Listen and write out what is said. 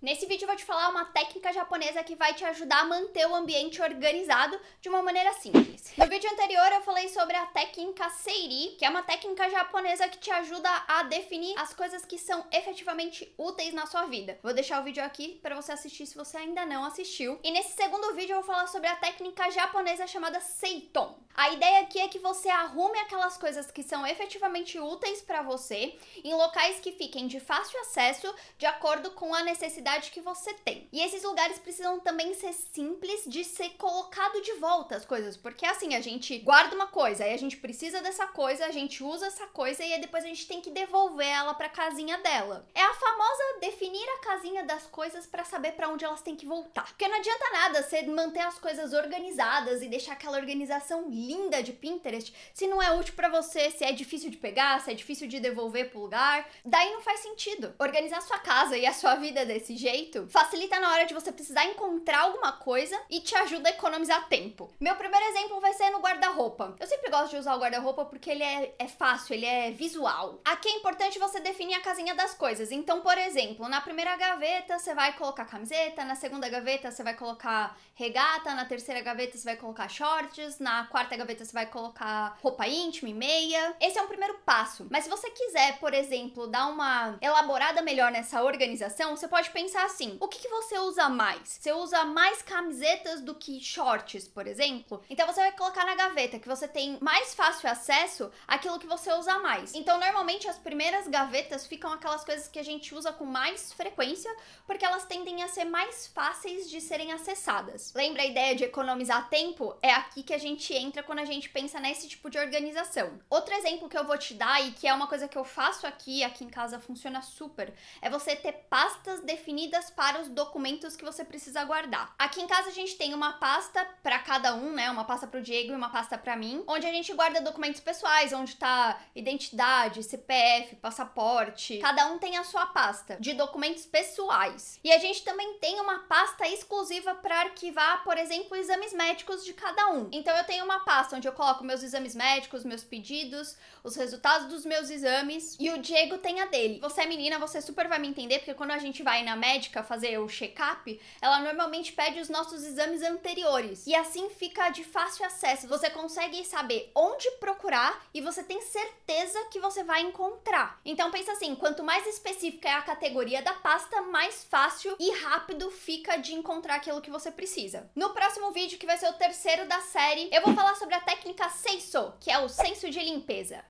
Nesse vídeo eu vou te falar uma técnica japonesa que vai te ajudar a manter o ambiente organizado de uma maneira simples. No vídeo anterior eu falei sobre a técnica Seiri, que é uma técnica japonesa que te ajuda a definir as coisas que são efetivamente úteis na sua vida. Vou deixar o vídeo aqui para você assistir se você ainda não assistiu. E nesse segundo vídeo eu vou falar sobre a técnica japonesa chamada Seiton. A ideia aqui é que você arrume aquelas coisas que são efetivamente úteis para você em locais que fiquem de fácil acesso, de acordo com a necessidade que você tem. E esses lugares precisam também ser simples de ser colocado de volta as coisas, porque é assim, a gente guarda uma coisa, aí a gente precisa dessa coisa, a gente usa essa coisa e aí depois a gente tem que devolver ela para casinha dela. É a famosa casinha das coisas para saber para onde elas têm que voltar. Porque não adianta nada você manter as coisas organizadas e deixar aquela organização linda de Pinterest se não é útil para você, se é difícil de pegar, se é difícil de devolver pro lugar. Daí não faz sentido. Organizar sua casa e a sua vida desse jeito facilita na hora de você precisar encontrar alguma coisa e te ajuda a economizar tempo. Meu primeiro exemplo vai ser no guarda-roupa. Eu sempre gosto de usar o guarda-roupa porque ele é, é fácil, ele é visual. Aqui é importante você definir a casinha das coisas. Então, por exemplo, na primeira gaveta você vai colocar camiseta, na segunda gaveta você vai colocar regata, na terceira gaveta você vai colocar shorts, na quarta gaveta você vai colocar roupa íntima e meia. Esse é um primeiro passo. Mas se você quiser, por exemplo, dar uma elaborada melhor nessa organização, você pode pensar assim: o que, que você usa mais? Você usa mais camisetas do que shorts, por exemplo? Então você vai colocar na gaveta que você tem mais fácil acesso àquilo que você usa mais. Então, normalmente as primeiras gavetas ficam aquelas coisas que a gente usa com mais frequência frequência, porque elas tendem a ser mais fáceis de serem acessadas. Lembra a ideia de economizar tempo? É aqui que a gente entra quando a gente pensa nesse tipo de organização. Outro exemplo que eu vou te dar e que é uma coisa que eu faço aqui, aqui em casa funciona super, é você ter pastas definidas para os documentos que você precisa guardar. Aqui em casa a gente tem uma pasta para cada um, né? Uma pasta para o Diego e uma pasta para mim, onde a gente guarda documentos pessoais, onde tá identidade, CPF, passaporte. Cada um tem a sua pasta de documentos pessoais. E a gente também tem uma pasta exclusiva para arquivar, por exemplo, exames médicos de cada um. Então eu tenho uma pasta onde eu coloco meus exames médicos, meus pedidos, os resultados dos meus exames e o Diego tem a dele. Você é menina, você super vai me entender, porque quando a gente vai na médica fazer o check-up, ela normalmente pede os nossos exames anteriores. E assim fica de fácil acesso. Você consegue saber onde procurar e você tem certeza que você vai encontrar. Então pensa assim, quanto mais específica é a categoria da pasta, mais fácil e rápido fica de encontrar aquilo que você precisa. No próximo vídeo, que vai ser o terceiro da série, eu vou falar sobre a técnica Seiso, que é o senso de limpeza.